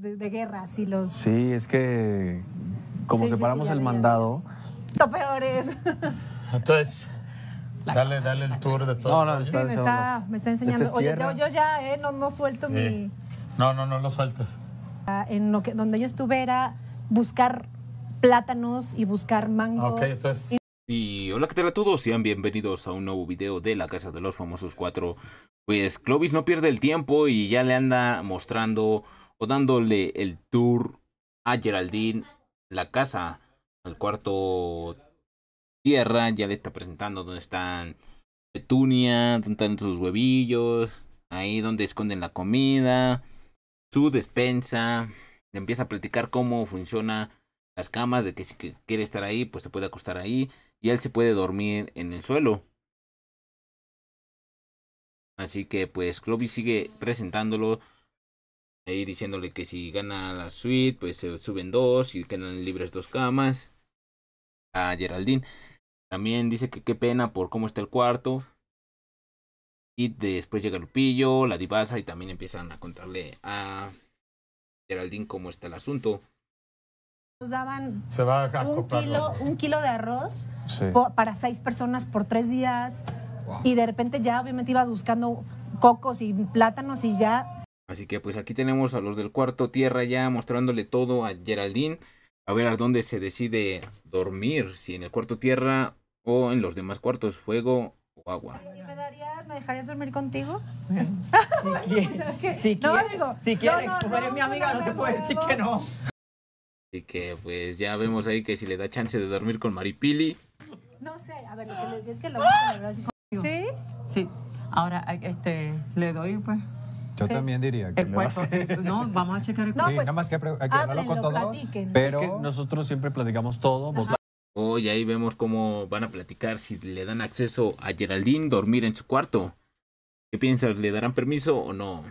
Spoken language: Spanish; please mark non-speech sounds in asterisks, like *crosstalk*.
de, guerra, guerras los... Sí, es que como separamos el mandado... Lo peor es... Entonces... *laughs* dale, dale el tour de todo. No, no, me, está, me, está, este enseñando. yo, ya eh, no, no suelto mi... No, no, no lo sueltas... Ah, en lo que, donde yo estuve era buscar plátanos y buscar mangos. Ok, entonces... Y hola, ¿qué tal a todos? Sean bienvenidos a un nuevo video de La Casa de los Famosos cuatro... Pues Clovis no pierde el tiempo y ya le anda mostrando o dándole el tour a Geraldine la casa al cuarto tierra ya le está presentando dónde están Petunia dónde están sus huevillos ahí donde esconden la comida su despensa le empieza a platicar cómo funciona las camas de que si quiere estar ahí pues se puede acostar ahí y él se puede dormir en el suelo Así que pues Clovis sigue presentándolo Ahí e diciéndole que si gana la suite, pues se suben dos y quedan libres dos camas. A Geraldine. También dice que qué pena por cómo está el cuarto. Y después llega Lupillo, la divasa y también empiezan a contarle a Geraldine cómo está el asunto. Nos daban Se va un, kilo, un, kilo, de arroz para seis personas por tres días. Y de repente ya obviamente ibas buscando cocos y plátanos y ya Así que pues aquí tenemos a los del cuarto tierra ya mostrándole todo a Geraldine. A ver a dónde se decide dormir, si en el cuarto tierra o en los demás cuartos, fuego o agua. ¿Me, ¿me dejarías dormir contigo? *laughs* Si quieres, *laughs* si si quieres, eres mi amiga, no, te puedes decir que no. Así que pues ya vemos ahí que si le da chance de dormir con Maripili. No sé, a ver, lo que le decía es que lo voy a contigo. ¿Sí? Sí. Ahora este, le doy pues. Yo también diría que No, vamos a checar nada más que hablarlo con todos. Pero nosotros siempre platicamos todo. Hoy ahí vemos cómo van a platicar si le dan acceso a Geraldine dormir en su cuarto. ¿Qué piensas? ¿Le darán permiso o no?